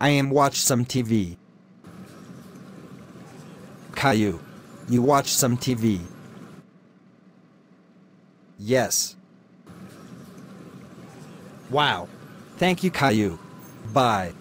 I am watch some TV. Caillou, you watch some TV. Yes. Wow. Thank you, Caillou. Bye.